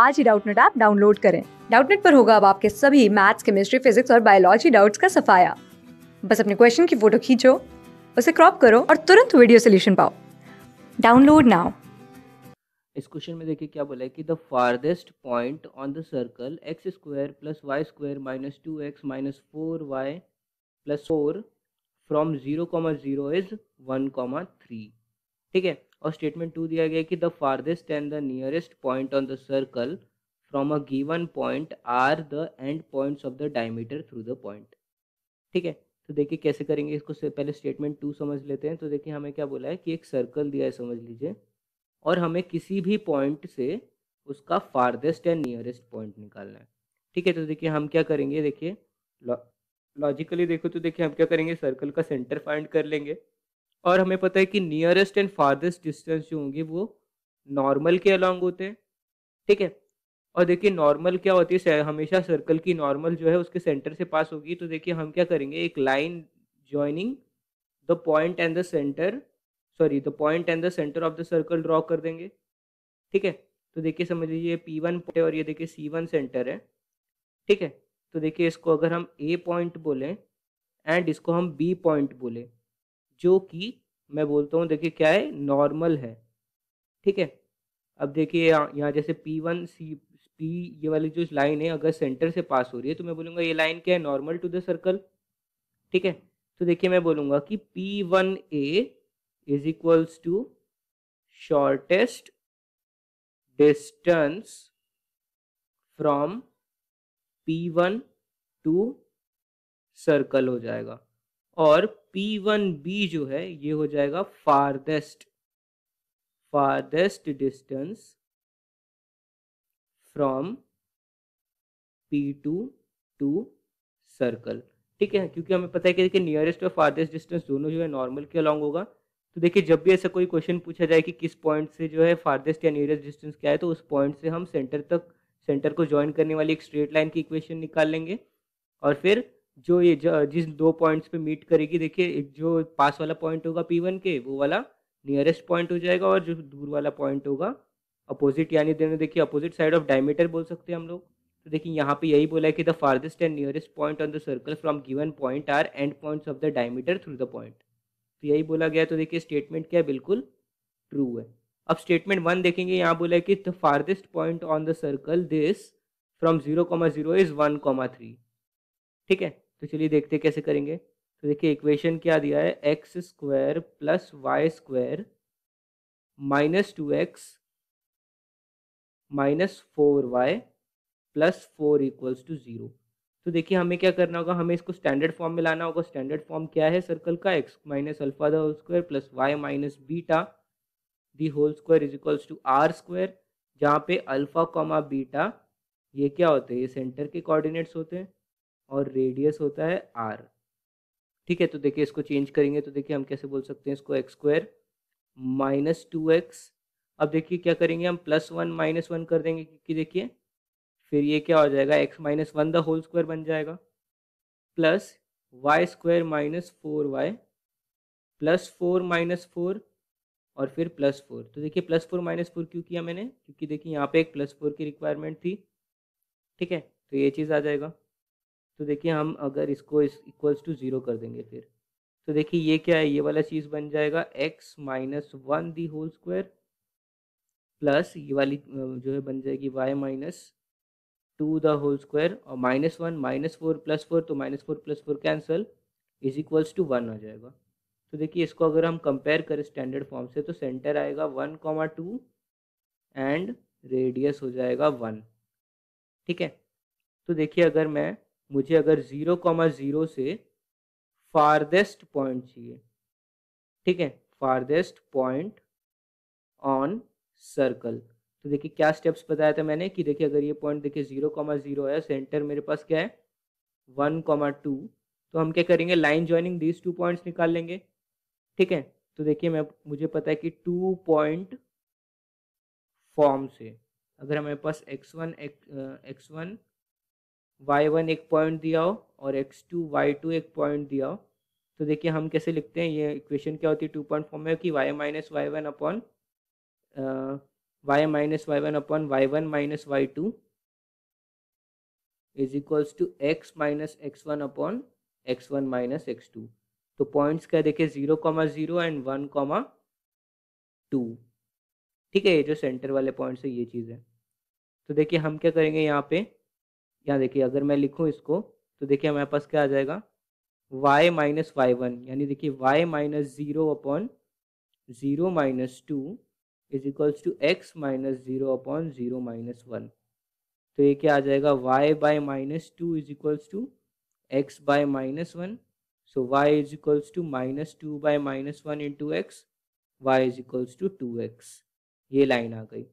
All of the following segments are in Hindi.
आज ही डाउटनेट ऐप डाउनलोड करें डाउटनेट पर होगा अब आपके सभी मैथ्स केमिस्ट्री फिजिक्स और बायोलॉजी डाउट्स का सफाया बस अपने क्वेश्चन की फोटो खींचो उसे क्रॉप करो और तुरंत वीडियो सोल्यूशन पाओ डाउनलोड नाउ इस क्वेश्चन में देखिए क्या बोला है कि the farthest point on the circle x square plus y square minus two x minus four y plus four from zero comma zero is one comma three ठीक है और स्टेटमेंट टू दिया गया कि the farthest and the nearest point on the circle from a given point are the end points of the diameter through the point ठीक है तो देखिए कैसे करेंगे इसको से पहले स्टेटमेंट टू समझ लेते हैं तो देखिए हमें क्या बोला है कि एक सर्कल दिया है समझ लीजिए और हमें किसी भी पॉइंट से उसका फारदेस्ट एंड नियरेस्ट पॉइंट निकालना है ठीक है तो देखिए हम क्या करेंगे देखिए लॉजिकली देखो तो देखिए हम क्या करेंगे सर्कल का सेंटर फाइंड कर लेंगे और हमें पता है कि नियरेस्ट एंड फार्देस्ट डिस्टेंस जो होंगे वो नॉर्मल के अलॉन्ग होते हैं ठीक है और देखिए नॉर्मल क्या होती है हमेशा सर्कल की नॉर्मल जो है उसके सेंटर से पास होगी तो देखिए हम क्या करेंगे एक line joining the point and the centre sorry the point and the centre of the circle draw कर देंगे ठीक है तो देखिए समझ लीजिए पी वन है और ये देखिए सी वन सेंटर है ठीक है तो देखिए इसको अगर हम ए पॉइंट बोलें एंड इसको हम बी पॉइंट बोलें जो कि मैं बोलता हूँ देखिए क्या है नॉर्मल है ठीक है अब देखिए यहाँ जैसे पी वन सी पी ये वाली जो लाइन है अगर सेंटर से पास हो रही है तो मैं बोलूँगा ये लाइन क्या है नॉर्मल टू द सर्कल ठीक है तो देखिए मैं बोलूँगा कि P one A is equals to shortest distance from P one to circle हो जाएगा और पी वन बी जो है ये हो जाएगा farthest distance from P two to circle ठीक है क्योंकि हमें पता है कि देखिए नियरेस्ट और फार्देस्ट डिस्टेंस दोनों जो है नॉर्मल के अलॉन्ग होगा तो देखिए जब भी ऐसा कोई क्वेश्चन पूछा जाए कि किस पॉइंट से जो है फार्देस्ट या नियरेस्ट डिस्टेंस क्या है तो उस पॉइंट से हम सेंटर तक सेंटर को ज्वाइन करने वाली एक स्ट्रेट लाइन की इक्वेशन निकाल लेंगे और फिर जो ये जो जिस दो पॉइंट्स पे मीट करेगी देखिए जो पास वाला पॉइंट होगा पी वन के वो वाला नियरेस्ट पॉइंट हो जाएगा और जो दूर वाला पॉइंट होगा अपोजिट यानी देने देखिए अपोजिट साइड ऑफ डायमीटर बोल सकते हैं हम लोग तो देखिए यहाँ पे यही बोला है कि the farthest and nearest point on the circle from given point are end points of the diameter through the point तो यही बोला गया तो देखिए स्टेटमेंट क्या बिल्कुल ट्रू है अब स्टेटमेंट वन देखेंगे यहाँ बोला है कि the farthest point on the circle this from zero comma zero is one comma three ठीक है तो चलिए देखते हैं कैसे करेंगे तो देखिए इक्वेशन क्या दिया है x square plus y square minus two x minus four y plus four equals to zero तो देखिए हमें क्या करना होगा हमें इसको स्टैंडर्ड फॉर्म में लाना होगा स्टैंडर्ड फॉर्म क्या है सर्कल का x minus alpha the whole square plus y minus beta the whole square is equals to r square जहाँ पे अल्फा कॉमा बीटा ये क्या होते हैं ये सेंटर के कोऑर्डिनेट्स होते हैं और रेडियस होता है आर ठीक है तो देखिए इसको चेंज करेंगे तो देखिए हम कैसे बोल सकते हैं इसको x square minus two x अब देखिए क्या करेंगे हम प्लस वन माइनस वन कर देंगे क्योंकि देखिए फिर ये क्या हो जाएगा x minus one the whole square बन जाएगा plus y square minus four y plus four minus four और फिर प्लस फोर तो देखिए प्लस फोर माइनस फोर क्यों किया मैंने क्योंकि देखिए यहाँ पे एक प्लस फोर की रिक्वायरमेंट थी ठीक है तो ये चीज़ आ जाएगा तो देखिए हम अगर इसको इस इक्वल्स टू ज़ीरो कर देंगे फिर तो देखिए ये क्या है ये वाला चीज़ बन जाएगा x minus one the whole square plus ये वाली जो है बन जाएगी y minus two the whole square और minus one minus four plus four तो minus four plus four cancel is equals to one आ जाएगा तो देखिए इसको अगर हम कंपेयर करें स्टैंडर्ड फॉर्म से तो सेंटर आएगा one comma two and radius हो जाएगा वन ठीक है तो देखिए अगर मैं मुझे अगर ज़ीरो कॉमा ज़ीरो से फारदेस्ट पॉइंट चाहिए ठीक है फारदेस्ट पॉइंट ऑन सर्कल तो देखिए क्या स्टेप्स बताया था मैंने कि देखिए अगर ये पॉइंट देखिए ज़ीरो कॉमा ज़ीरो है सेंटर मेरे पास क्या है वन कॉमा टू तो हम क्या करेंगे line joining these two points निकाल लेंगे ठीक है तो देखिए मैं मुझे पता है कि टू पॉइंट फॉर्म से अगर हमारे पास x one x one y one एक पॉइंट दिया हो और एक्स टू वाई टू एक पॉइंट दिया हो तो देखिए हम कैसे लिखते हैं ये इक्वेशन क्या होती है टू पॉइंट फॉर्म में कि y minus y one upon y minus y one upon y one minus y two is equals to x minus x one upon x one minus x two तो पॉइंट्स क्या देखिए zero comma zero and one comma two ठीक है ये जो सेंटर वाले पॉइंट्स है ये चीज़ है तो देखिए हम क्या करेंगे यहाँ पे यहाँ देखिए अगर मैं लिखूँ इसको तो देखिए हमारे पास क्या आ जाएगा y माइनस वाई वन यानी देखिए y minus zero upon zero minus two is equals to x minus zero upon zero minus one तो ये क्या आ जाएगा y by minus two is equals to x by minus one so y is equals to minus two by minus one in two x y is equals to two x ये लाइन आ गई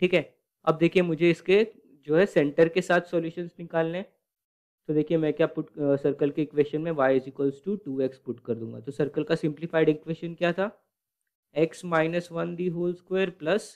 ठीक है अब देखिए मुझे इसके जो है सेंटर के साथ सोल्यूशन निकालने लें तो देखिए मैं क्या पुट सर्कल के इक्वेशन में y is equals to two x put कर दूंगा तो सर्कल का सिंप्लीफाइड इक्वेशन क्या था x minus one the whole square plus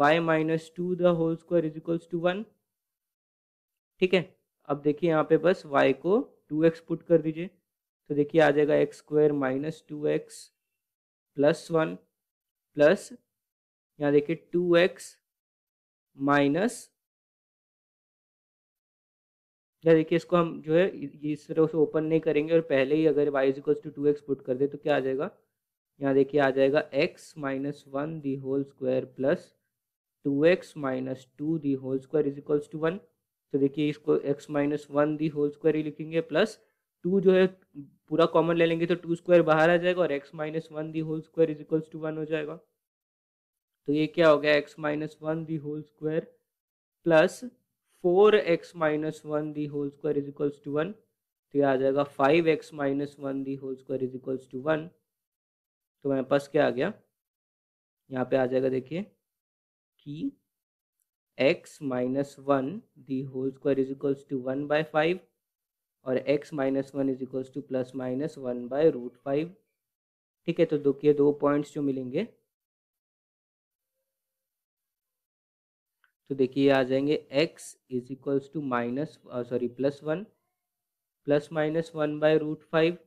y minus two the whole square is equals to one ठीक है अब देखिए यहाँ पे बस वाई को टू एक्स पुट कर दीजिए तो देखिए आ जाएगा x square minus two x plus one plus यहाँ देखिए टू एक्स माइनस देखिए इसको हम जो है इस तरह से ओपन नहीं करेंगे और पहले ही अगर y is equals to two x put कर दे तो क्या आ जाएगा यहाँ देखिए आ जाएगा x minus one the whole square plus two x minus two the whole square is equals to one तो देखिए इसको x minus one the whole square ही लिखेंगे प्लस टू जो है पूरा कॉमन ले लेंगे तो टू स्क्वायर बाहर आ जाएगा और x minus one the whole square is equals to one हो जाएगा तो ये क्या हो गया x minus one the whole square plus four x minus one the whole square is equals to one तो ये आ जाएगा five x minus one the whole square is equals to one तो मेरे पास क्या आ गया यहाँ पे आ जाएगा देखिए कि x minus one the whole square is equals to one by five और x minus one is equals to plus minus one by root five ठीक है तो दो के दो पॉइंट्स जो मिलेंगे तो देखिए आ जाएंगे x is equals to minus sorry plus one plus minus one by root five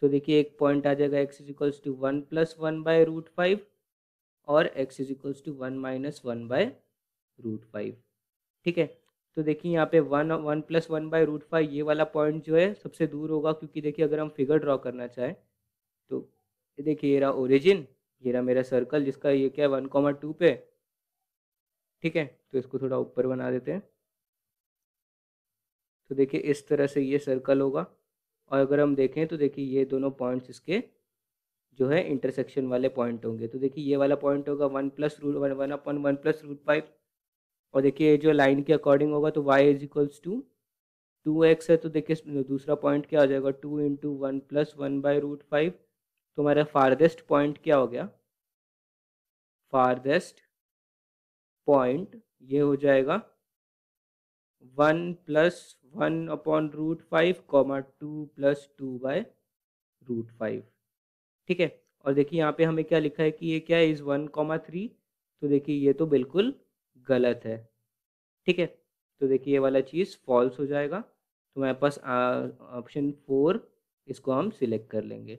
तो देखिए एक पॉइंट आ जाएगा x is equals to one plus one by root five और x is equals to one minus one by root five ठीक है तो देखिए यहाँ पे one one plus one by root five ये वाला पॉइंट जो है सबसे दूर होगा क्योंकि देखिए अगर हम फिगर ड्रॉ करना चाहें तो देखिए ये रहा ओरिजिन ये रहा मेरा सर्कल जिसका ये क्या है वन कॉमा टू पे ठीक है तो इसको थोड़ा ऊपर बना देते हैं तो देखिए इस तरह से ये सर्कल होगा और अगर हम देखें तो देखिए ये दोनों पॉइंट्स इसके जो है इंटरसेक्शन वाले पॉइंट होंगे तो देखिए ये वाला पॉइंट होगा one plus root one one upon one plus root five और देखिए ये जो लाइन के अकॉर्डिंग होगा तो y is equals to two x है तो देखिए दूसरा पॉइंट क्या हो जाएगा two into one plus one by root five तो हमारा फारदेस्ट पॉइंट क्या हो गया फारदेस्ट पॉइंट ये हो जाएगा one plus one upon root five comma two plus two by root five ठीक है और देखिए यहाँ पे हमें क्या लिखा है कि ये क्या है इज़ वन कॉमा थ्री तो देखिए ये तो बिल्कुल गलत है ठीक है तो देखिए ये वाला चीज़ फॉल्स हो जाएगा तो हमारे पास ऑप्शन फोर इसको हम सिलेक्ट कर लेंगे